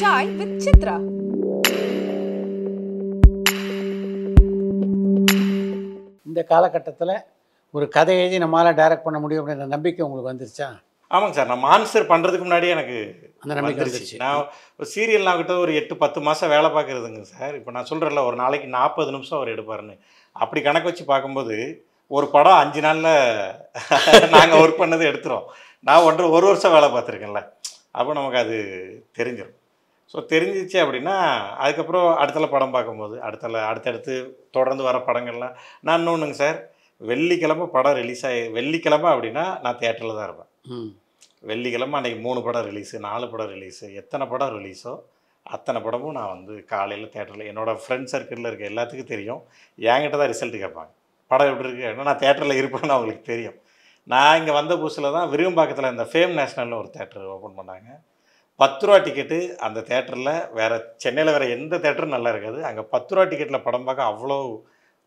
Chai with Chitra. இந்த காலகட்டத்தில் ஒரு கதை எழுதி நம்மளால் டைரக்ட் பண்ண முடியும் அப்படின்ற நம்பிக்கை உங்களுக்கு வந்துருச்சா ஆமாங்க சார் நான் ஆன்சர் பண்ணுறதுக்கு முன்னாடியே எனக்கு அந்த நம்பிக்கை வந்துருச்சு நான் ஒரு சீரியல் நான் கிட்ட ஒரு எட்டு பத்து மாதம் வேலை பார்க்குறதுங்க சார் இப்போ நான் சொல்கிறேன்ல ஒரு நாளைக்கு நாற்பது நிமிஷம் அவர் எடுப்பாருன்னு அப்படி கணக்கு வச்சு பார்க்கும்போது ஒரு படம் அஞ்சு நாளில் நாங்கள் ஒர்க் பண்ணது எடுத்துகிறோம் நான் ஒன்று ஒரு வருஷம் வேலை பார்த்துருக்கேன்ல அப்போ நமக்கு அது தெரிஞ்சிடும் ஸோ தெரிஞ்சிச்சு அப்படின்னா அதுக்கப்புறம் அடுத்தல படம் பார்க்கும்போது அடுத்தல அடுத்தடுத்து தொடர்ந்து வர படங்கள்லாம் நான் இன்னொன்றுங்க சார் வெள்ளிக்கிழமை படம் ரிலீஸ் ஆகி வெள்ளிக்கிழமை அப்படின்னா நான் தேட்டரில் தான் இருப்பேன் வெள்ளிக்கிழமை அன்றைக்கி மூணு படம் ரிலீஸு நாலு படம் ரிலீஸு எத்தனை படம் ரிலீஸோ அத்தனை படமும் நான் வந்து காலையில் தேட்டரில் என்னோடய ஃப்ரெண்ட் சர்க்கிளில் இருக்க எல்லாத்துக்கும் தெரியும் என்கிட்ட தான் ரிசல்ட்டு கேட்பாங்க படம் எப்படி இருக்குது அப்படின்னா நான் தேட்டரில் இருப்பேன்னு அவங்களுக்கு தெரியும் நான் இங்கே வந்த புதுசில் தான் விரும்பாக்கத்தில் இந்த ஃபேம் நேஷனல்னு ஒரு தேட்டர் ஓப்பன் பண்ணாங்க பத்து ரூபா டிக்கெட்டு அந்த தேட்டரில் வேறு சென்னையில் வேறு எந்த தேட்டரும் நல்லா இருக்காது அங்கே பத்து ரூபா டிக்கெட்டில் படம் பார்க்க அவ்வளோ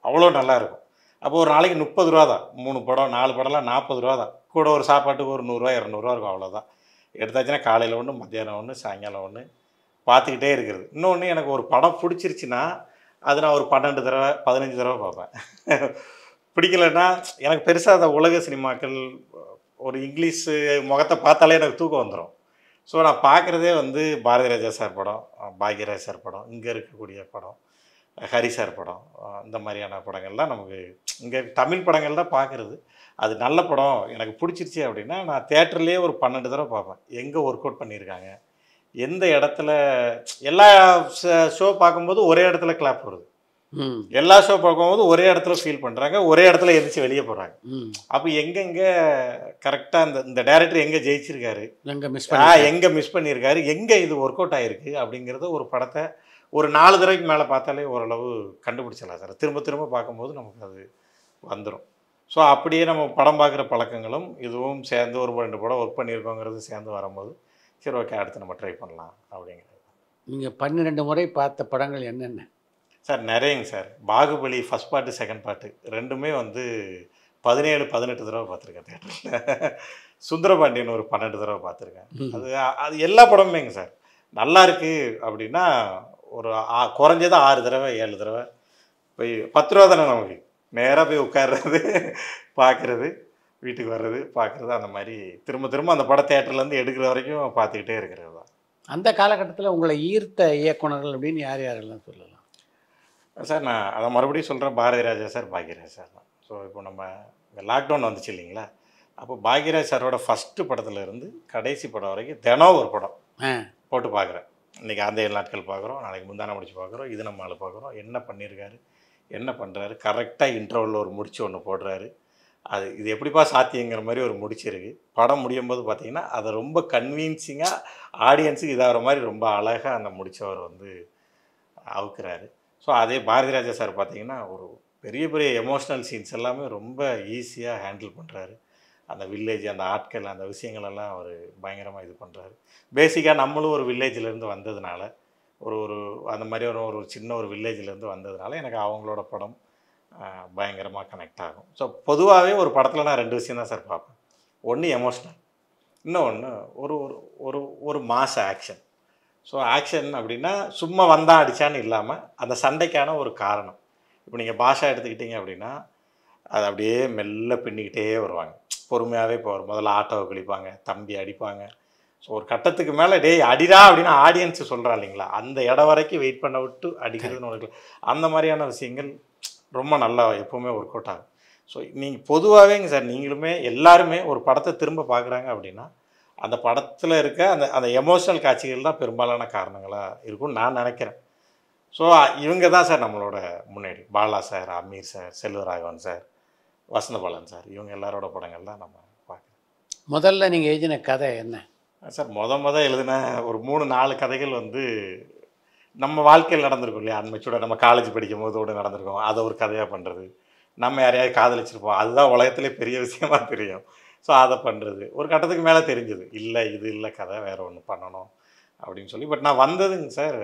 அவ்வளோ நல்லாயிருக்கும் அப்போ ஒரு நாளைக்கு முப்பது ரூபா தான் மூணு படம் நாலு படம்லாம் நாற்பது ரூபா தான் கூட ஒரு சாப்பாட்டுக்கு ஒரு நூறுரூவா இரநூறுவா இருக்கும் அவ்வளோதான் எடுத்தாச்சுன்னா காலையில் ஒன்று மத்தியானம் ஒன்று சாயங்காலம் ஒன்று பார்த்துக்கிட்டே இருக்கிறது இன்னொன்று எனக்கு ஒரு படம் பிடிச்சிருச்சுன்னா அது நான் ஒரு பன்னெண்டு தடவை பதினஞ்சு தடவை பார்ப்பேன் பிடிக்கலன்னா எனக்கு பெருசாக அந்த உலக சினிமாக்கள் ஒரு இங்கிலீஷு முகத்தை பார்த்தாலே எனக்கு தூக்கம் வந்துடும் ஸோ நான் பார்க்குறதே வந்து பாரதி ராஜா சார் படம் பாக்யராஜ் சார் படம் இங்கே இருக்கக்கூடிய படம் ஹரி சார் படம் இந்த மாதிரியான படங்கள்லாம் நமக்கு இங்கே தமிழ் படங்கள் தான் பார்க்குறது அது நல்ல படம் எனக்கு பிடிச்சிருச்சு அப்படின்னா நான் தேட்டர்லேயே ஒரு பன்னெண்டு தடவை பார்ப்பேன் எங்கே ஒர்க் அவுட் பண்ணியிருக்காங்க எந்த இடத்துல எல்லா ஷோ பார்க்கும்போது ஒரே இடத்துல கிளாப் வருது எல்லா ஷோ பார்க்கும்போது ஒரே இடத்துல ஃபீல் பண்ணுறாங்க ஒரே இடத்துல எரிச்சு வெளியே போகிறாங்க அப்போ எங்கெங்கே கரெக்டாக இந்த இந்த டேரக்டர் எங்கே ஜெயிச்சிருக்காரு எங்கே மிஸ் ஆ எங்கே மிஸ் பண்ணியிருக்காரு எங்கே இது ஒர்க் அவுட் ஆகிருக்கு அப்படிங்கிறத ஒரு படத்தை ஒரு நாலு தடவைக்கு மேலே பார்த்தாலே ஓரளவு கண்டுபிடிச்சலாம் சார் திரும்ப திரும்ப பார்க்கும்போது நமக்கு அது வந்துடும் ஸோ அப்படியே நம்ம படம் பார்க்குற பழக்கங்களும் இதுவும் சேர்ந்து ஒரு ரெண்டு படம் ஒர்க் பண்ணியிருக்கோங்கிறது சேர்ந்து வரும்போது சரி ஓகே அடுத்து நம்ம ட்ரை பண்ணலாம் அப்படிங்கிறது நீங்கள் பன்னிரெண்டு முறை பார்த்த படங்கள் என்னென்ன சார் நிறையங்க sir Baahubali first part second part ரெண்டுமே வந்து பதினேழு பதினெட்டு தடவை பார்த்துருக்கேன் தேட்டரில் சுந்தரபாண்டியன் ஒரு பன்னெண்டு தடவை பார்த்துருக்கேன் அது அது எல்லா படமுமேங்க சார் நல்லா இருக்குது அப்படின்னா ஒரு ஆ குறைஞ்சது ஆறு தடவை ஏழு தடவை போய் பத்து ரூபா தானே நமக்கு நேராக போய் உட்காடுறது பார்க்குறது வீட்டுக்கு வர்றது பார்க்குறது அந்த மாதிரி திரும்ப திரும்ப அந்த படம் தேட்டர்லேருந்து எடுக்கிற வரைக்கும் பார்த்துக்கிட்டே இருக்கிறது தான் அந்த காலகட்டத்தில் உங்களை ஈர்த்த இயக்குனர்கள் அப்படின்னு யார் யாரெல்லாம் சொல்லலாம் சார் நான் அதை மறுபடியும் சொல்கிறேன் பாரதி ராஜா சார் பாக்யராஜ் சார் தான் ஸோ இப்போ நம்ம இந்த லாக்டவுன் வந்துச்சு இல்லைங்களா அப்போ பாக்யராஜ் சாரோட ஃபஸ்ட்டு படத்தில் இருந்து கடைசி படம் வரைக்கும் தினம் ஒரு படம் போட்டு பார்க்குறேன் இன்றைக்கி ஏழு நாட்கள் பார்க்குறோம் நாளைக்கு முந்தான முடிச்சு பார்க்குறோம் இது நம்ம ஆள் பார்க்குறோம் என்ன பண்ணியிருக்காரு என்ன பண்ணுறாரு கரெக்டாக இன்டர்வலில் ஒரு முடிச்சு ஒன்று போடுறாரு அது இது எப்படிப்பா சாத்தியங்கிற மாதிரி ஒரு முடிச்சிருக்கு படம் முடியும் போது பார்த்தீங்கன்னா அதை ரொம்ப கன்வீன்சிங்காக ஆடியன்ஸுக்கு இதாகிற மாதிரி ரொம்ப அழகாக அந்த முடித்தவர் வந்து அவுக்குறாரு ஸோ அதே பாரதிராஜா சார் பார்த்திங்கன்னா ஒரு பெரிய பெரிய எமோஷ்னல் சீன்ஸ் எல்லாமே ரொம்ப ஈஸியாக ஹேண்டில் பண்ணுறாரு அந்த வில்லேஜ் அந்த ஆட்கள் அந்த விஷயங்களெல்லாம் அவர் பயங்கரமாக இது பண்ணுறாரு பேசிக்காக நம்மளும் ஒரு வில்லேஜிலேருந்து வந்ததுனால ஒரு ஒரு அந்த மாதிரி ஒரு ஒரு சின்ன ஒரு வில்லேஜிலேருந்து வந்ததுனால எனக்கு அவங்களோட படம் பயங்கரமாக கனெக்ட் ஆகும் ஸோ பொதுவாகவே ஒரு படத்தில் நான் ரெண்டு விஷயம் தான் சார் பார்ப்பேன் ஒன்று எமோஷ்னல் இன்னொன்று ஒரு ஒரு ஒரு மாச ஆக்ஷன் ஸோ ஆக்ஷன் அப்படின்னா சும்மா வந்தான் அடித்தான்னு இல்லாமல் அந்த சண்டைக்கான ஒரு காரணம் இப்போ நீங்கள் பாஷா எடுத்துக்கிட்டிங்க அப்படின்னா அது அப்படியே மெல்ல பின்னிக்கிட்டே வருவாங்க பொறுமையாகவே போவார் முதல்ல ஆட்டோவை கழிப்பாங்க தம்பி அடிப்பாங்க ஸோ ஒரு கட்டத்துக்கு மேலே டேய் அடிடா அப்படின்னு ஆடியன்ஸ் சொல்கிறா இல்லைங்களா அந்த இடம் வரைக்கும் வெயிட் பண்ண விட்டு அடிக்கிறதுன்னு ஒரு அந்த மாதிரியான விஷயங்கள் ரொம்ப நல்லா எப்போவுமே ஒர்க் அவுட் ஆகும் ஸோ நீங்கள் பொதுவாகவேங்க சார் நீங்களுமே எல்லாருமே ஒரு படத்தை திரும்ப பார்க்குறாங்க அப்படின்னா அந்த படத்தில் இருக்க அந்த அந்த எமோஷனல் காட்சிகள் தான் பெரும்பாலான காரணங்களாக இருக்கும்னு நான் நினைக்கிறேன் ஸோ இவங்க தான் சார் நம்மளோட முன்னாடி Bala sir Ameer sir Selvaraghavan sir Vasanthabalan sir இவங்க எல்லாரோட படங்கள் தான் நம்ம பார்க்குறோம் முதல்ல நீங்கள் எழுதின கதை என்ன சார் மொத மொதல் எழுதின ஒரு மூணு நாலு கதைகள் வந்து நம்ம வாழ்க்கையில் நடந்திருக்கும் இல்லையா அன்மைச்சூட நம்ம காலேஜ் படிக்கும் கூட நடந்திருக்கோம் அதை ஒரு கதையாக பண்ணுறது நம்ம யாரையாவது காதலிச்சிருப்போம் அதுதான் உலகத்திலே பெரிய விஷயமா தெரியும் ஸோ அதை பண்ணுறது ஒரு கட்டத்துக்கு மேலே தெரிஞ்சது இல்லை இது இல்லை கதை வேறு ஒன்று பண்ணணும் அப்படின்னு சொல்லி பட் நான் வந்ததுங்க சார்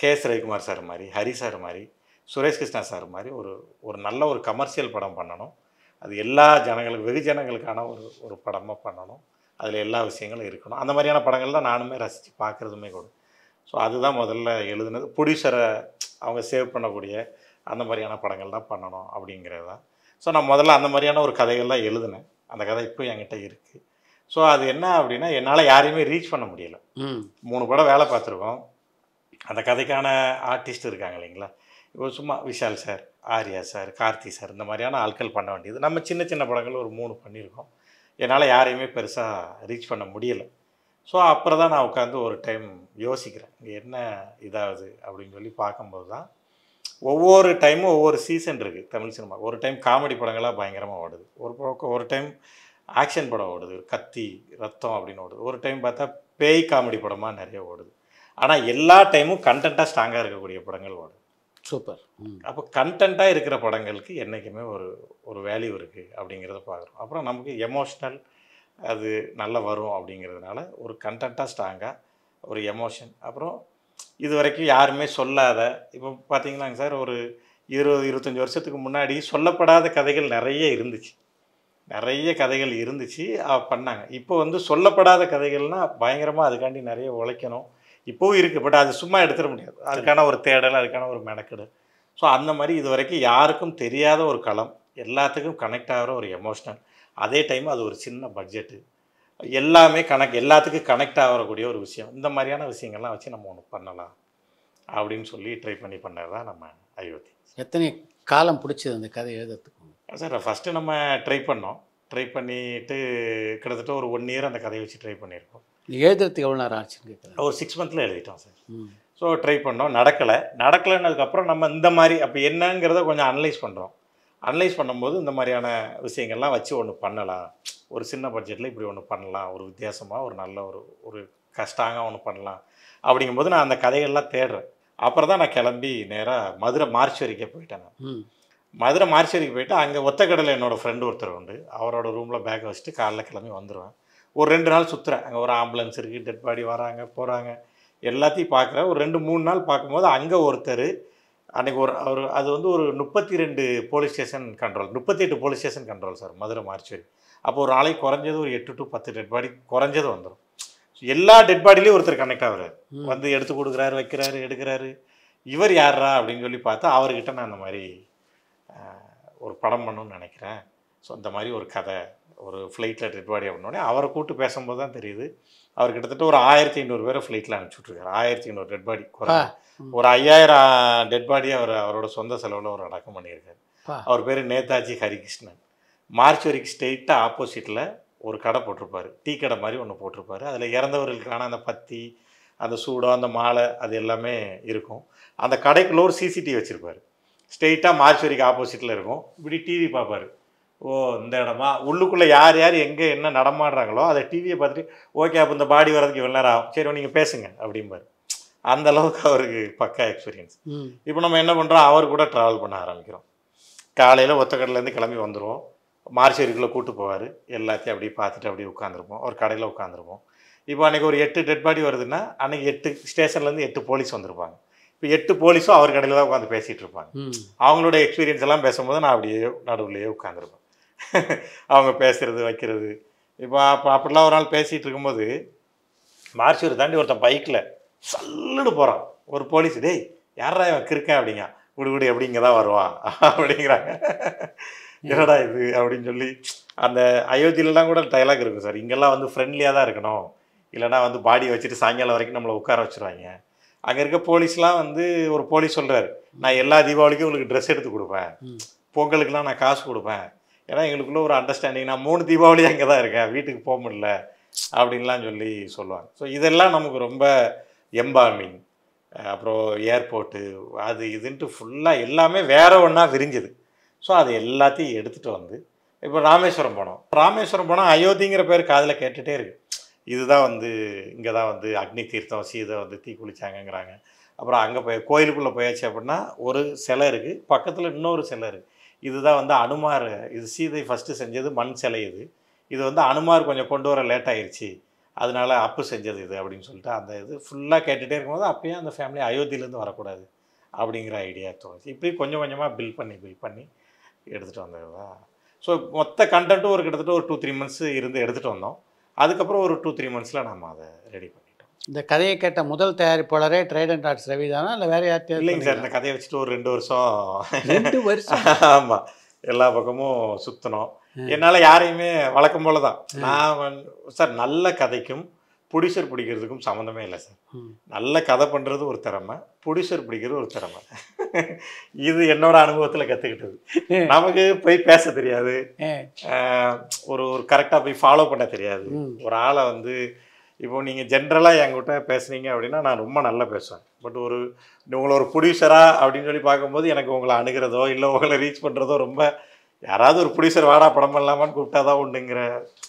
கேஎஸ் ரவிக்குமார் சார் மாதிரி ஹரி சார் மாதிரி சுரேஷ் கிருஷ்ணா சார் மாதிரி ஒரு ஒரு நல்ல ஒரு கமர்ஷியல் படம் பண்ணணும் அது எல்லா ஜனங்களுக்கு ஜனங்களுக்கான ஒரு ஒரு படமாக பண்ணணும் அதில் எல்லா விஷயங்களும் இருக்கணும் அந்த மாதிரியான படங்கள் தான் நானுமே ரசித்து பார்க்குறதுமே கூட ஸோ அதுதான் முதல்ல எழுதுனது ப்ரொடியூசரை அவங்க சேவ் பண்ணக்கூடிய அந்த மாதிரியான படங்கள் தான் பண்ணணும் அப்படிங்கிறது தான் ஸோ நான் முதல்ல அந்த மாதிரியான ஒரு கதைகள்லாம் எழுதினேன் அந்த கதை இப்போ என்கிட்ட இருக்குது ஸோ அது என்ன அப்படின்னா என்னால் யாரையுமே ரீச் பண்ண முடியலை மூணு படம் வேலை பார்த்துருக்கோம் அந்த கதைக்கான ஆர்டிஸ்ட் இருக்காங்க இல்லைங்களா இப்போ சும்மா Vishal sir Arya sir Karthi sir இந்த மாதிரியான ஆட்கள் பண்ண வேண்டியது நம்ம சின்ன சின்ன படங்கள் ஒரு மூணு பண்ணியிருக்கோம் என்னால் யாரையுமே பெருசாக ரீச் பண்ண முடியலை ஸோ அப்புறம் தான் நான் உட்காந்து ஒரு டைம் யோசிக்கிறேன் இங்கே என்ன இதாகுது அப்படின்னு சொல்லி பார்க்கும்போது தான் ஒவ்வொரு டைமும் ஒவ்வொரு சீசன் இருக்குது தமிழ் சினிமா ஒரு டைம் காமெடி படங்களாக பயங்கரமாக ஓடுது ஒரு பக்கம் ஒரு டைம் ஆக்ஷன் படம் ஓடுது கத்தி ரத்தம் அப்படின்னு ஓடுது ஒரு டைம் பார்த்தா பேய் காமெடி படமாக நிறைய ஓடுது ஆனால் எல்லா டைமும் கண்டென்ட்டாக ஸ்ட்ராங்காக இருக்கக்கூடிய படங்கள் ஓடுது சூப்பர் அப்போ கண்டென்ட்டாக இருக்கிற படங்களுக்கு என்றைக்குமே ஒரு ஒரு வேல்யூ இருக்குது அப்படிங்கிறத பார்க்குறோம் அப்புறம் நமக்கு எமோஷ்னல் அது நல்லா வரும் அப்படிங்கிறதுனால ஒரு கண்டென்ட்டாக ஸ்ட்ராங்காக ஒரு எமோஷன் அப்புறம் இது வரைக்கும் யாருமே சொல்லாத இப்போ பார்த்தீங்களாங்க சார் ஒரு இருபது இருபத்தஞ்சி வருஷத்துக்கு முன்னாடி சொல்லப்படாத கதைகள் நிறைய இருந்துச்சு நிறைய கதைகள் இருந்துச்சு பண்ணாங்க இப்போ வந்து சொல்லப்படாத கதைகள்னால் பயங்கரமாக அதுக்காண்டி நிறைய உழைக்கணும் இப்போவும் இருக்குது பட் அது சும்மா எடுத்துட முடியாது அதுக்கான ஒரு தேடல் அதுக்கான ஒரு மெனக்கெடு ஸோ அந்த மாதிரி இது வரைக்கும் யாருக்கும் தெரியாத ஒரு களம் எல்லாத்துக்கும் கனெக்ட் ஆகிற ஒரு எமோஷ்னல் அதே டைம் அது ஒரு சின்ன பட்ஜெட்டு எல்லாமே கனெக்ட் எல்லாத்துக்கும் கனெக்ட் ஆகக்கூடிய ஒரு விஷயம் இந்த மாதிரியான விஷயங்கள்லாம் வச்சு நம்ம ஒன்று பண்ணலாம் அப்படின்னு சொல்லி ட்ரை பண்ணி பண்ணது தான் நம்ம அயோத்தி எத்தனை காலம் பிடிச்சது அந்த கதை எழுதுறதுக்கு சார் ஃபஸ்ட்டு நம்ம ட்ரை பண்ணோம் ட்ரை பண்ணிவிட்டு கிட்டத்தட்ட ஒரு ஒன் இயர் அந்த கதையை வச்சு ட்ரை பண்ணியிருக்கோம் எழுதுறதுக்கு எவ்வளோ நேரம் ஆச்சுன்னு ஒரு சிக்ஸ் மந்த்தில் எழுதிட்டோம் சார் ஸோ ட்ரை பண்ணோம் நடக்கலை நடக்கலைன்னதுக்கப்புறம் நம்ம இந்த மாதிரி அப்போ என்னங்கிறத கொஞ்சம் அனலைஸ் பண்ணுறோம் அனலைஸ் பண்ணும்போது இந்த மாதிரியான விஷயங்கள்லாம் வச்சு ஒன்று பண்ணலாம் ஒரு சின்ன பட்ஜெட்டில் இப்படி ஒன்று பண்ணலாம் ஒரு வித்தியாசமாக ஒரு நல்ல ஒரு ஒரு கஷ்டாங்க ஒன்று பண்ணலாம் அப்படிங்கும்போது நான் அந்த கதைகள்லாம் தேடுறேன் அப்புறம் தான் நான் கிளம்பி நேராக மதுரை மார்ச் வரைக்கும் போயிட்டேன் மதுரை மார்ச் வரைக்கும் போயிட்டு அங்கே ஒத்தக்கடையில் என்னோடய ஃப்ரெண்டு ஒருத்தர் உண்டு அவரோட ரூமில் பேக் வச்சுட்டு காலைல கிளம்பி வந்துடுவேன் ஒரு ரெண்டு நாள் சுற்றுறேன் அங்கே ஒரு ஆம்புலன்ஸ் இருக்குது டெட் பாடி வராங்க போகிறாங்க எல்லாத்தையும் பார்க்குறேன் ஒரு ரெண்டு மூணு நாள் பார்க்கும்போது அங்கே ஒருத்தர் அன்றைக்கி ஒரு அவர் அது வந்து ஒரு முப்பத்தி ரெண்டு போலீஸ் ஸ்டேஷன் கண்ட்ரோல் முப்பத்தி எட்டு police station control sir Madurai mortuary அப்போ ஒரு ஆளை குறைஞ்சது ஒரு எட்டு டு பத்து டெட் பாடி குறைஞ்சது வந்துடும் எல்லா டெட் பாடிலையும் ஒருத்தர் கனெக்ட் ஆகிறார் வந்து எடுத்து கொடுக்குறாரு வைக்கிறாரு எடுக்கிறாரு இவர் யாரா அப்படின்னு சொல்லி பார்த்தா அவர்கிட்ட நான் அந்த மாதிரி ஒரு படம் பண்ணணும்னு நினைக்கிறேன் ஸோ இந்த மாதிரி ஒரு கதை ஒரு ஃப்ளைட்டில் டெட் பாடி அப்படின்னோடனே அவரை கூப்பிட்டு பேசும்போது தான் தெரியுது அவர் கிட்டத்தட்ட ஒரு ஆயிரத்தி ஐநூறு பேரை ஃப்ளைட்டில் அனுப்பிச்சுட்ருக்காரு ஆயிரத்தி ஐநூறு டெட் பாடி குறை ஒரு ஐயாயிரம் டெட் பாடி அவர் அவரோட சொந்த செலவில் ஒரு அடக்கம் பண்ணியிருக்காரு அவர் பேர் நேதாஜி ஹரிகிருஷ்ணன் மார்ச் வரைக்கும் ஸ்ட்ரெயிட்டாக ஆப்போசிட்டில் ஒரு கடை போட்டிருப்பார் டீ கடை மாதிரி ஒன்று போட்டிருப்பார் அதில் இறந்தவர்களுக்கான அந்த பத்தி அந்த சூடம் அந்த மாலை அது எல்லாமே இருக்கும் அந்த கடைக்குள்ளே ஒரு சிசிடிவி வச்சுருப்பார் ஸ்ட்ரெயிட்டாக மார்ச் வரைக்கும் ஆப்போசிட்டில் இருக்கும் இப்படி டிவி பார்ப்பார் ஓ இந்த இடமா உள்ளுக்குள்ளே யார் யார் எங்கே என்ன நடமாடுறாங்களோ அதை டிவியை பார்த்துட்டு ஓகே அப்போ இந்த பாடி வரதுக்கு இவ்வளோ நேரம் ஆகும் சரி நீங்கள் பேசுங்க அப்படிம்பாரு அந்த அளவுக்கு அவருக்கு பக்கா எக்ஸ்பீரியன்ஸ் இப்போ நம்ம என்ன பண்ணுறோம் அவர் கூட ட்ராவல் பண்ண ஆரம்பிக்கிறோம் காலையில் ஒத்தக்கடலேருந்து கிளம்பி வந்துடுவோம் மார்ச்சேரிக்குள்ளே கூட்டு போவார் எல்லாத்தையும் அப்படியே பார்த்துட்டு அப்படியே உட்காந்துருப்போம் ஒரு கடையில் உட்காந்துருப்போம் இப்போ அன்றைக்கி ஒரு எட்டு டெட் பாடி வருதுன்னா அன்றைக்கி எட்டு ஸ்டேஷன்லேருந்து எட்டு போலீஸ் வந்திருப்பாங்க இப்போ எட்டு போலீஸும் அவர் கடையில் தான் உட்காந்து பேசிகிட்டு இருப்பாங்க அவங்களோட எக்ஸ்பீரியன்ஸ் எல்லாம் பேசும்போது நான் அப்படியே நடுவுலையே உட்காந்துருப்பேன் அவங்க பேசுகிறது வைக்கிறது இப்போ அப்போ அப்படிலாம் ஒரு நாள் பேசிகிட்டு இருக்கும்போது மார்ச்சூர் தாண்டி ஒருத்தன் பைக்கில் சல்லுன்னு போகிறான் ஒரு போலீஸ் டேய் யாரா இவன் கிருக்கேன் அப்படிங்க விடு விடு அப்படிங்க தான் வருவான் அப்படிங்கிறாங்க என்னடா இது அப்படின்னு சொல்லி அந்த அயோத்தியிலலாம் கூட டைலாக் இருக்கும் சார் இங்கெல்லாம் வந்து ஃப்ரெண்ட்லியாக தான் இருக்கணும் இல்லைனா வந்து பாடியை வச்சுட்டு சாயங்காலம் வரைக்கும் நம்மளை உட்கார வச்சுருவாங்க அங்கே இருக்க போலீஸ்லாம் வந்து ஒரு போலீஸ் சொல்கிறார் நான் எல்லா தீபாவளிக்கும் உங்களுக்கு ட்ரெஸ் எடுத்து கொடுப்பேன் பொங்கலுக்குலாம் நான் காசு கொடுப்பேன் ஏன்னா எங்களுக்குள்ளே ஒரு அண்டர்ஸ்டாண்டிங் நான் மூணு தீபாவளி அங்கே தான் இருக்கேன் வீட்டுக்கு போக முடியல அப்படின்லாம் சொல்லி சொல்லுவாங்க ஸோ இதெல்லாம் நமக்கு ரொம்ப எம்பாமிங் அப்புறம் ஏர்போர்ட்டு அது இதுன்ட்டு ஃபுல்லாக எல்லாமே வேறு ஒன்றா விரிஞ்சுது ஸோ அது எல்லாத்தையும் எடுத்துகிட்டு வந்து இப்போ ராமேஸ்வரம் போனோம் ராமேஸ்வரம் போனால் அயோத்திங்கிற பேர் காதில் கேட்டுகிட்டே இருக்குது இதுதான் வந்து இங்கே தான் வந்து அக்னி தீர்த்தம் சீதை வந்து தீ குளிச்சாங்கங்கிறாங்க அப்புறம் அங்கே போய் கோயிலுக்குள்ளே போயாச்சு அப்படின்னா ஒரு சிலை இருக்குது பக்கத்தில் இன்னொரு சிலை இருக்குது இதுதான் வந்து அனுமார் இது சீதை ஃபஸ்ட்டு செஞ்சது மண் சிலை இது இது வந்து அனுமார் கொஞ்சம் கொண்டு வர லேட் ஆயிடுச்சு அதனால் அப்பு செஞ்சது இது அப்படின்னு சொல்லிட்டு அந்த இது ஃபுல்லாக கேட்டுகிட்டே இருக்கும்போது அப்போயும் அந்த ஃபேமிலி அயோத்தியிலேருந்து வரக்கூடாது அப்படிங்கிற ஐடியா தோணுச்சு இப்படி கொஞ்சம் கொஞ்சமாக பில் பண்ணி பில் பண்ணி எடுத்துகிட்டு வந்தது தான் ஸோ மொத்த கண்டென்ட்டும் ஒரு கிட்டத்தட்ட ஒரு டூ த்ரீ மந்த்ஸ் இருந்து எடுத்துகிட்டு வந்தோம் அதுக்கப்புறம் ஒரு டூ த்ரீ மந்த்ஸில் நம்ம அதை ரெடி பண்ணிட்டோம் இந்த கதையை கேட்ட முதல் தயாரிப்பாளரே ட்ரைட் அண்ட் ஆர்ட்ஸ் ரவி தானா இல்லை வேறு யார்த்தையும் இல்லைங்க சார் இந்த கதையை வச்சுட்டு ஒரு ரெண்டு வருஷம் ரெண்டு வருஷம் ஆமாம் எல்லா பக்கமும் சுற்றினோம் என்னால் யாரையுமே வழக்கம் போல தான் நான் சார் நல்ல கதைக்கும் புடிசர் பிடிக்கிறதுக்கும் சம்மந்தமே இல்லை சார் நல்ல கதை பண்ணுறது ஒரு திறமை புடிசர் பிடிக்கிறது ஒரு திறமை இது என்னோட அனுபவத்தில் கற்றுக்கிட்டது நமக்கு போய் பேச தெரியாது ஒரு ஒரு கரெக்டாக போய் ஃபாலோ பண்ண தெரியாது ஒரு ஆளை வந்து இப்போ நீங்கள் ஜென்ரலாக என்கிட்ட பேசுனீங்க அப்படின்னா நான் ரொம்ப நல்லா பேசுவேன் பட் ஒரு உங்களை ஒரு ப்ரொடியூசராக அப்படின்னு சொல்லி பார்க்கும்போது எனக்கு உங்களை அணுகிறதோ இல்லை உங்களை ரீச் பண்ணுறதோ ரொம்ப யாராவது ஒரு ப்ரொடியூசர் வாடா படம் பண்ணலாமான்னு கூப்பிட்டா தான் உண்டுங்கிற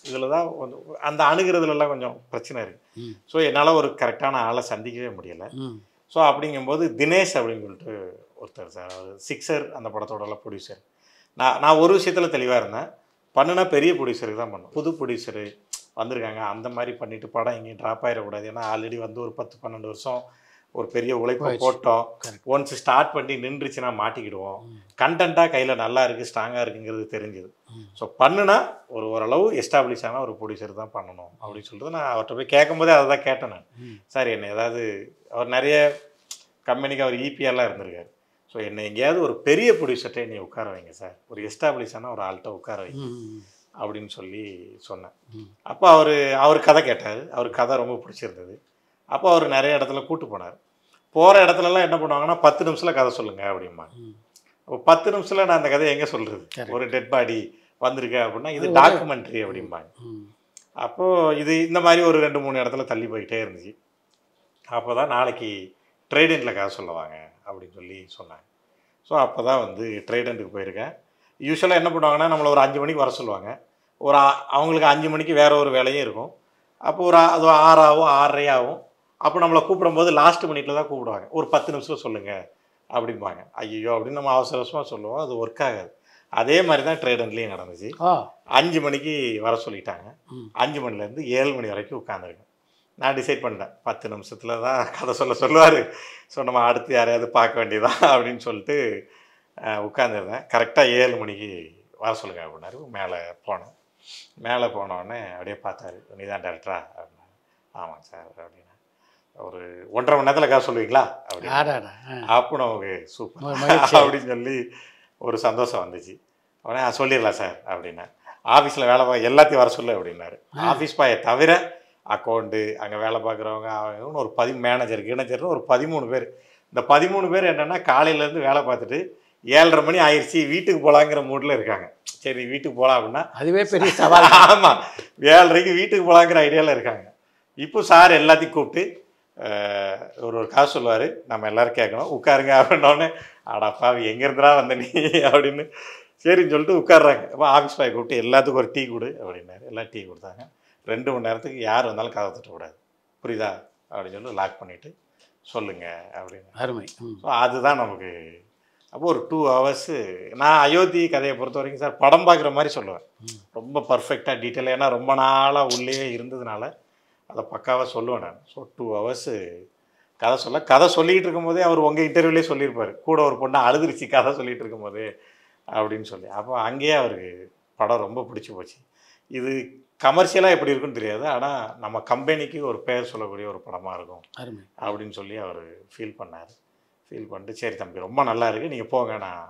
இதில் தான் கொஞ்சம் அந்த அணுகிறதுலலாம் கொஞ்சம் பிரச்சனை இருக்குது ஸோ என்னால் ஒரு கரெக்டான ஆளை சந்திக்கவே முடியலை ஸோ அப்படிங்கும்போது தினேஷ் அப்படின்னு சொல்லிட்டு ஒருத்தர் சார் அவர் சிக்ஸர் அந்த படத்தோட ப்ரொடியூசர் நான் நான் ஒரு விஷயத்தில் தெளிவாக இருந்தேன் பண்ணுனா பெரிய ப்ரொடியூசருக்கு தான் பண்ணும் புது ப்ரொடியூசரு வந்திருக்காங்க அந்த மாதிரி பண்ணிவிட்டு படம் இங்கேயும் ட்ராப் ஆகிடக்கூடாது ஏன்னா ஆல்ரெடி வந்து ஒரு பத்து பன்னெண்டு வருஷம் ஒரு பெரிய உழைப்பை போட்டோம் ஒன்ஸ் ஸ்டார்ட் பண்ணி நின்றுச்சுன்னா மாட்டிக்கிடுவோம் கண்டென்ட்டாக கையில் நல்லா இருக்குது ஸ்ட்ராங்காக இருக்குங்கிறது தெரிஞ்சுது ஸோ பண்ணுனா ஒரு ஓரளவு எஸ்டாப்ளிஷ் ஆனால் ஒரு ப்ரொடியூசர் தான் பண்ணணும் அப்படின்னு சொல்லிட்டு நான் அவர்கிட்ட போய் கேட்கும்போதே அதை தான் கேட்டேன் நான் சார் என்னை ஏதாவது அவர் நிறைய கம்பெனிக்கு அவர் இபிஆர்லாம் e இருந்திருக்காரு ஸோ என்னை எங்கேயாவது ஒரு பெரிய ப்ரொடியூசர்ட்டே என்னை உட்கார வைங்க சார் ஒரு ஆனால் ஒரு ஆள்கிட்ட உட்கார வைங்க அப்படின்னு சொல்லி சொன்னேன் அப்போ அவர் அவர் கதை கேட்டார் அவர் கதை ரொம்ப பிடிச்சிருந்தது அப்போ அவர் நிறைய இடத்துல கூப்பிட்டு போனார் போகிற இடத்துலலாம் என்ன பண்ணுவாங்கன்னா பத்து நிமிஷத்தில் கதை சொல்லுங்கள் அப்படிமா இப்போ பத்து நிமிஷத்தில் நான் அந்த கதையை எங்கே சொல்கிறது ஒரு டெட் பாடி வந்திருக்கேன் அப்படின்னா இது டாக்குமெண்ட்ரி அப்படிம்பாங்க அப்போது இது இந்த மாதிரி ஒரு ரெண்டு மூணு இடத்துல தள்ளி போயிட்டே இருந்துச்சு அப்போ தான் நாளைக்கு ட்ரேடெண்டில் கதை சொல்லுவாங்க அப்படின்னு சொல்லி சொன்னாங்க ஸோ அப்போ தான் வந்து ட்ரைடெண்ட்டுக்கு போயிருக்கேன் யூஸ்வலாக என்ன பண்ணுவாங்கன்னா நம்மளை ஒரு அஞ்சு மணிக்கு வர சொல்லுவாங்க ஒரு அவங்களுக்கு அஞ்சு மணிக்கு வேறு ஒரு வேலையும் இருக்கும் அப்போ ஒரு அது ஆறாகவும் ஆறரையாகவும் அப்போ நம்மளை கூப்பிடும்போது லாஸ்ட் மினிட்ல தான் கூப்பிடுவாங்க ஒரு பத்து நிமிஷம் சொல்லுங்கள் அப்படிம்பாங்க ஐயோ அப்படின்னு நம்ம அவசர அவசரமாக சொல்லுவோம் அது ஒர்க் ஆகாது அதே மாதிரி தான் ட்ரேடன்லேயும் நடந்துச்சு அஞ்சு மணிக்கு வர சொல்லிட்டாங்க அஞ்சு மணிலேருந்து ஏழு மணி வரைக்கும் உட்காந்துருக்கோம் நான் டிசைட் பண்ணிட்டேன் பத்து நிமிஷத்தில் தான் கதை சொல்ல சொல்லுவார் ஸோ நம்ம அடுத்து யாரையாவது பார்க்க வேண்டியதா அப்படின்னு சொல்லிட்டு உட்காந்துருந்தேன் கரெக்டாக ஏழு மணிக்கு வர சொல்லுங்க அப்படின்னாரு மேலே போனேன் மேலே போனோடனே அப்படியே பார்த்தாரு நீ தான் டேரக்டரா அப்படின்னா ஆமாம் சார் அப்படின்னு ஒரு ஒன்றரை மணி நேரத்தில் காசு சொல்லுவீங்களா அப்படின்னு சூப்பர் அப்படின்னு சொல்லி ஒரு சந்தோஷம் வந்துச்சு உடனே சொல்லிடலாம் சார் அப்படின்னா ஆஃபீஸில் வேலை பார்க்க எல்லாத்தையும் வர சொல்லு அப்படின்னாரு ஆஃபீஸ் பாயை தவிர அக்கௌண்ட்டு அங்கே வேலை பார்க்குறவங்க அவங்கன்னு ஒரு பதி மேனேஜர் கீனேஜர்னு ஒரு பதிமூணு பேர் இந்த பதிமூணு பேர் என்னென்னா காலையிலேருந்து வேலை பார்த்துட்டு ஏழரை மணி ஆயிடுச்சு வீட்டுக்கு போகலாங்கிற மூடில் இருக்காங்க சரி வீட்டுக்கு போகலாம் அப்படின்னா அதுவே பெரிய சவால் ஆமாம் ஏழரைக்கு வீட்டுக்கு போகலாங்கிற ஐடியாவில் இருக்காங்க இப்போ சார் எல்லாத்தையும் கூப்பிட்டு ஒரு ஒரு காசு சொல்லுவார் நம்ம எல்லோரும் கேட்கணும் உட்காருங்க அப்படின்னோடனே அடாப்பா எங்கேருந்துடா வந்த நீ அப்படின்னு சரின்னு சொல்லிட்டு உட்காடுறாங்க அப்போ ஆஃபீஸ் பாய் கூப்பிட்டு எல்லாத்துக்கும் ஒரு டீ கொடு அப்படின்னாரு எல்லாம் டீ கொடுத்தாங்க ரெண்டு மணி நேரத்துக்கு யார் வந்தாலும் கதை தட்டக்கூடாது புரியுதா அப்படின்னு சொல்லி லாக் பண்ணிவிட்டு சொல்லுங்கள் அப்படின்னு அருமை ஸோ அதுதான் நமக்கு அப்போ ஒரு டூ ஹவர்ஸு நான் அயோத்தி கதையை பொறுத்த வரைக்கும் சார் படம் பார்க்குற மாதிரி சொல்லுவேன் ரொம்ப பர்ஃபெக்டாக டீட்டெயில் ஏன்னா ரொம்ப நாளாக உள்ளே இருந்ததுனால அதை பக்காவாக சொல்லுவேன் நான் ஸோ டூ ஹவர்ஸு கதை சொல்ல கதை சொல்லிக்கிட்டு இருக்கும்போதே அவர் உங்கள் இன்டர்வியூலே சொல்லியிருப்பார் கூட ஒரு பொண்ணை அழுதுருச்சு கதை சொல்லிகிட்டு இருக்கும்போது அப்படின்னு சொல்லி அப்போ அங்கேயே அவருக்கு படம் ரொம்ப பிடிச்சி போச்சு இது கமர்ஷியலாக எப்படி இருக்குன்னு தெரியாது ஆனால் நம்ம கம்பெனிக்கு ஒரு பேர் சொல்லக்கூடிய ஒரு படமாக இருக்கும் அப்படின்னு சொல்லி அவர் ஃபீல் பண்ணார் ஃபீல் பண்ணிட்டு சரி தம்பி ரொம்ப நல்லா இருக்குது நீங்கள் போங்க நான்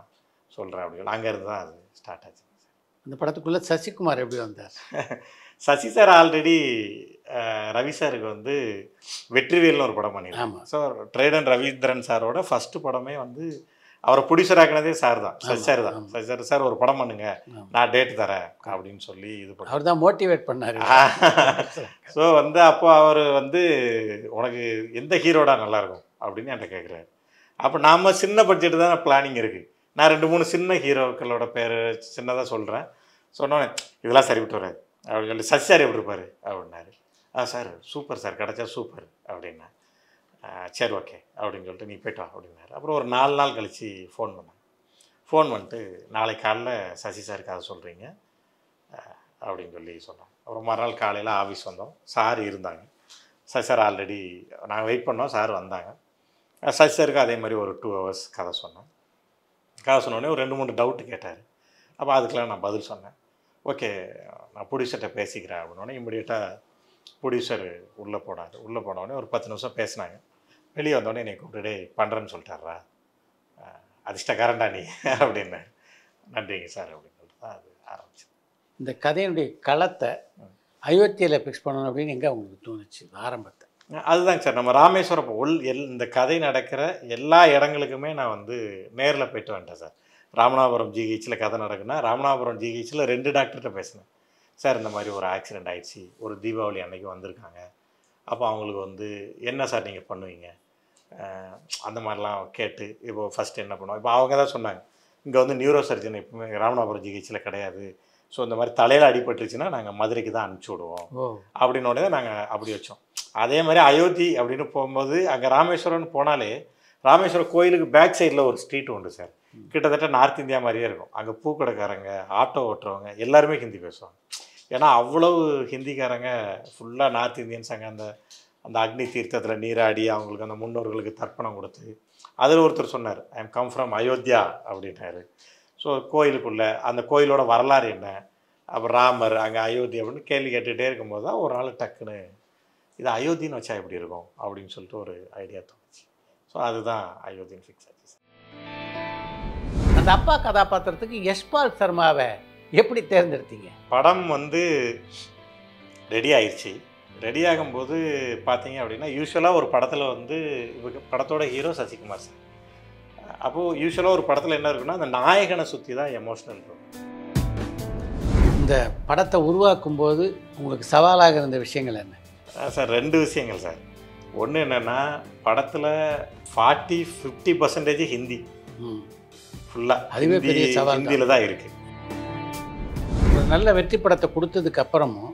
சொல்கிறேன் அப்படின்னு அங்கேருந்து தான் அது ஸ்டார்ட் ஆச்சு அந்த படத்துக்குள்ளே சசிகுமார் எப்படி வந்தார் சசி சார் ஆல்ரெடி ரவி சாருக்கு வந்து வெற்றிவேல்னு ஒரு படம் பண்ணியிருக்காங்க ஸோ ட்ரேடன் ரவீந்திரன் சாரோட ஃபஸ்ட்டு படமே வந்து அவரை ப்ரொடியூசராக்கினதே சார் தான் சசி சார் தான் சசி சார் சார் ஒரு படம் பண்ணுங்க நான் டேட் தரேன் அப்படின்னு சொல்லி இது பண்ண அவர் தான் மோட்டிவேட் பண்ணார் ஸோ வந்து அப்போ அவர் வந்து உனக்கு எந்த ஹீரோடா நல்லாயிருக்கும் அப்படின்னு என்கிட்ட கேட்குறாரு அப்போ நாம் சின்ன பட்ஜெட்டு தான் பிளானிங் இருக்குது நான் ரெண்டு மூணு சின்ன ஹீரோக்களோட பேர் சின்னதாக சொல்கிறேன் சொன்னோன்னே இதெல்லாம் சரிவிட்டு வராது அப்படின்னு சொல்லி சார் எப்படி இருப்பார் அப்படின்னாரு ஆ சார் சூப்பர் சார் கிடச்சா சூப்பர் அப்படின்னா சரி ஓகே அப்படின்னு சொல்லிட்டு நீ போய்ட்டு வா அப்படின்னாரு அப்புறம் ஒரு நாலு நாள் கழித்து ஃபோன் பண்ணேன் ஃபோன் பண்ணிட்டு நாளைக்கு காலைல சசி சாருக்கு அதை சொல்கிறீங்க அப்படின்னு சொல்லி சொன்னோம் அப்புறம் மறுநாள் காலையில் ஆஃபீஸ் வந்தோம் சார் இருந்தாங்க சசி சார் ஆல்ரெடி நாங்கள் வெயிட் பண்ணோம் சார் வந்தாங்க சசி சாருக்கு அதே மாதிரி ஒரு டூ ஹவர்ஸ் கதை சொன்னோம் கதை சொன்னோடனே ஒரு ரெண்டு மூணு டவுட்டு கேட்டார் அப்போ அதுக்கெலாம் நான் பதில் சொன்னேன் ஓகே நான் ப்ரொடியூசர்கிட்ட பேசிக்கிறேன் அப்படின்னே இம்மிடியேட்டாக ப்ரொடியூசர் உள்ளே போனார் உள்ளே போனோடனே ஒரு பத்து நிமிஷம் பேசினாங்க வெளியே வந்தோடனே என்னை கூப்பிட்டு பண்ணுறேன்னு சொல்லிட்டாரா அதிர்ஷ்டக்காரன்டா நீ அப்படின்னு நன்றிங்க சார் அப்படின்னு சொல்லிட்டு தான் அது ஆரம்பிச்சு இந்த கதையினுடைய களத்தை அயோத்தியில் ஃபிக்ஸ் பண்ணணும் அப்படின்னு எங்கே அவங்களுக்கு தோணுச்சு ஆரம்பத்தை அதுதாங்க சார் நம்ம ராமேஸ்வரம் உள் எல் இந்த கதை நடக்கிற எல்லா இடங்களுக்குமே நான் வந்து நேரில் போயிட்டு வந்துட்டேன் சார் ராமநாதபுரம் ஜிஹெச்சில் கதை நடக்குன்னா ராமநாதபுரம் ஜிஹெச்சில் ரெண்டு டாக்டர்கிட்ட பேசினேன் சார் இந்த மாதிரி ஒரு ஆக்சிடெண்ட் ஆகிடுச்சு ஒரு தீபாவளி அன்னைக்கு வந்திருக்காங்க அப்போ அவங்களுக்கு வந்து என்ன சார் நீங்கள் பண்ணுவீங்க அந்த மாதிரிலாம் கேட்டு இப்போது ஃபஸ்ட்டு என்ன பண்ணுவோம் இப்போ அவங்க தான் சொன்னாங்க இங்கே வந்து நியூரோ சர்ஜன் எப்பவுமே ராமநாதபுரம் ஜிஹெச்சில் கிடையாது ஸோ இந்த மாதிரி தலையில் அடிபட்டுருச்சுன்னா நாங்கள் மதுரைக்கு தான் அனுப்பிச்சி விடுவோம் அப்படின்னோடனே நாங்கள் அப்படி வச்சோம் அதே மாதிரி அயோத்தி அப்படின்னு போகும்போது அங்கே ராமேஸ்வரம்னு போனாலே ராமேஸ்வரம் கோயிலுக்கு பேக் சைடில் ஒரு ஸ்ட்ரீட் உண்டு சார் கிட்டத்தட்ட நார்த் இந்தியா மாதிரியே இருக்கும் அங்கே பூக்கடைக்காரங்க ஆட்டோ ஓட்டுறவங்க எல்லாருமே ஹிந்தி பேசுவாங்க ஏன்னா அவ்வளவு ஹிந்திக்காரங்க ஃபுல்லாக நார்த் இந்தியன்ஸ் அங்கே அந்த அந்த அக்னி தீர்த்தத்தில் நீராடி அவங்களுக்கு அந்த முன்னோர்களுக்கு தர்ப்பணம் கொடுத்து அதில் ஒருத்தர் சொன்னார் I am come from Ayodhya அப்படின்னாரு ஸோ கோயிலுக்குள்ளே அந்த கோயிலோட வரலாறு என்ன அப்புறம் ராமர் அங்கே அயோத்தி அப்படின்னு கேள்வி கேட்டுகிட்டே இருக்கும்போது தான் ஒரு நாள் டக்குன்னு இது அயோத்தின்னு வச்சா எப்படி இருக்கும் அப்படின்னு சொல்லிட்டு ஒரு ஐடியா தோணுச்சு ஸோ அதுதான் அயோத்தின்னு ஃபிக்ஸ் ஆச்சு அந்த அப்பா கதாபாத்திரத்துக்கு யஷ்பால் சர்மாவை எப்படி தேர்ந்தெடுத்தீங்க படம் வந்து ரெடி ஆயிடுச்சு ரெடி ஆகும்போது பார்த்தீங்க அப்படின்னா யூஸ்வலாக ஒரு படத்தில் வந்து படத்தோட ஹீரோ சசிகுமார் சார் அப்போது யூஸ்வலாக ஒரு படத்தில் என்ன இருக்குன்னா அந்த நாயகனை சுற்றி தான் எமோஷனல் இருக்கும் இந்த படத்தை உருவாக்கும் போது உங்களுக்கு சவாலாக இருந்த விஷயங்கள் என்ன சார் ரெண்டு விஷயங்கள் சார் ஒன்று என்னென்னா படத்தில் ஃபார்ட்டி ஃபிஃப்டி பர்சன்டேஜ் ஹிந்தி ஃபுல்லாக அதுவே பெரிய சவால் ஹிந்தியில் தான் இருக்குது நல்ல வெற்றி படத்தை கொடுத்ததுக்கு அப்புறமும்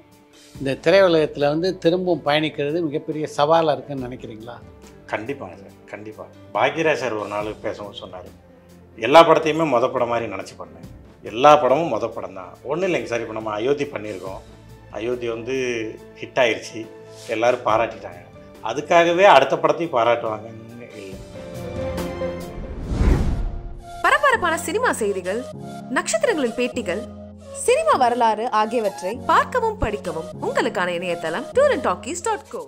இந்த திரையுலகத்தில் வந்து திரும்பவும் பயணிக்கிறது மிகப்பெரிய சவாலாக இருக்குன்னு நினைக்கிறீங்களா கண்டிப்பாங்க சார் கண்டிப்பாக பாக்யராஜ் சார் ஒரு நாள் பேசவும் சொன்னார் எல்லா படத்தையுமே மொத படம் மாதிரி நினச்சி பண்ணேன் எல்லா படமும் மொத படம் தான் ஒன்றும் இல்லைங்க சார் இப்போ நம்ம அயோத்தி பண்ணியிருக்கோம் அயோத்தி வந்து ஹிட் ஆயிடுச்சு எல்லோரும் பாராட்டிட்டாங்க அதுக்காகவே அடுத்த படத்தையும் பாராட்டுவாங்கன்னு இல்லை பரபரப்பான சினிமா செய்திகள் நட்சத்திரங்களின் பேட்டிகள் சினிமா வரலாறு ஆகியவற்றை பார்க்கவும் படிக்கவும் உங்களுக்கான இணையதளம் tour and talkies dot go